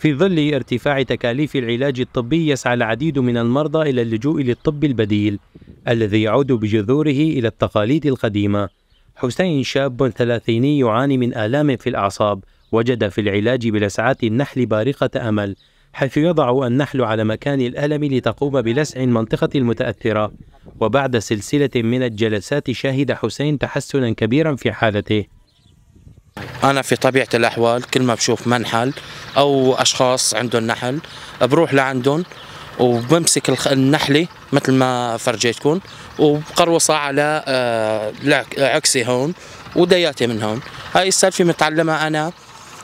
في ظل ارتفاع تكاليف العلاج الطبي يسعى العديد من المرضى إلى اللجوء للطب البديل الذي يعود بجذوره إلى التقاليد القديمة حسين شاب ثلاثيني يعاني من آلام في الأعصاب وجد في العلاج بلسعات النحل بارقة أمل حيث يضع النحل على مكان الألم لتقوم بلسع المنطقة المتأثرة وبعد سلسلة من الجلسات شهد حسين تحسنا كبيرا في حالته أنا في طبيعة الأحوال كل ما بشوف منحل أو أشخاص عندهم نحل بروح لعندهم وبمسك النحلة مثل ما فرجيتكم وبقروصها على آه، عكسي هون ودياتي من هون هاي السالفة متعلمة أنا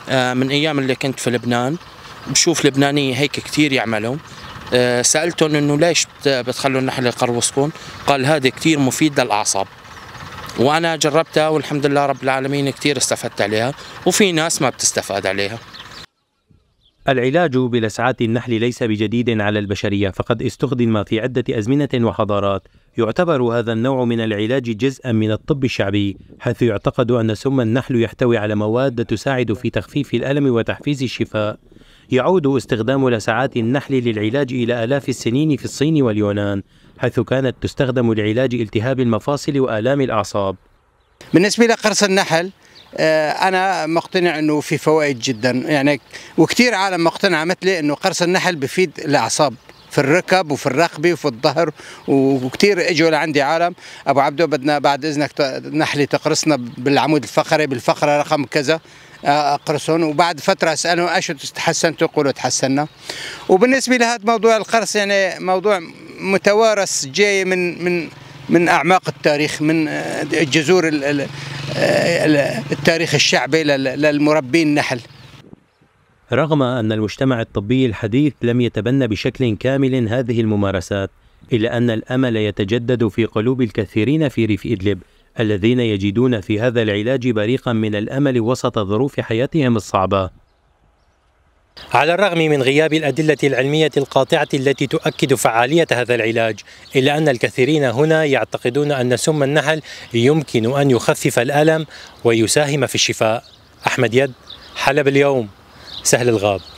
آه، من أيام اللي كنت في لبنان بشوف لبنانية هيك كثير يعملوا آه، سألتهم إنه ليش بتخلوا النحل يقروصكم قال هذا كثير مفيد للأعصاب وانا جربتها والحمد لله رب العالمين كثير استفدت عليها وفي ناس ما بتستفاد عليها العلاج بلسعات النحل ليس بجديد على البشرية فقد استخدم في عدة أزمنة وحضارات يعتبر هذا النوع من العلاج جزءا من الطب الشعبي حيث يعتقد أن سم النحل يحتوي على مواد تساعد في تخفيف الألم وتحفيز الشفاء يعود استخدام لسعات النحل للعلاج إلى آلاف السنين في الصين واليونان حيث كانت تستخدم لعلاج التهاب المفاصل وآلام الأعصاب بالنسبة لقرص النحل آه، أنا مقتنع أنه في فوائد جدا يعني وكثير عالم مقتنعة مثلي أنه قرص النحل بفيد الأعصاب في الركب وفي الرقبه وفي الظهر وكثير اجوا لعندي عالم ابو عبده بدنا بعد اذنك نحله تقرصنا بالعمود الفقري بالفقره رقم كذا آه، قرصون وبعد فتره اسالهم اش تحسنتوا يقولوا تحسنا وبالنسبه لهذا موضوع القرص يعني موضوع متوارث جاي من من من اعماق التاريخ من آه، جذور آه، التاريخ الشعبي للمربين النحل رغم ان المجتمع الطبي الحديث لم يتبنى بشكل كامل هذه الممارسات الا ان الامل يتجدد في قلوب الكثيرين في ريف ادلب الذين يجدون في هذا العلاج بريقا من الامل وسط ظروف حياتهم الصعبه على الرغم من غياب الادله العلميه القاطعه التي تؤكد فعاليه هذا العلاج الا ان الكثيرين هنا يعتقدون ان سم النحل يمكن ان يخفف الالم ويساهم في الشفاء احمد يد حلب اليوم سهل الغاب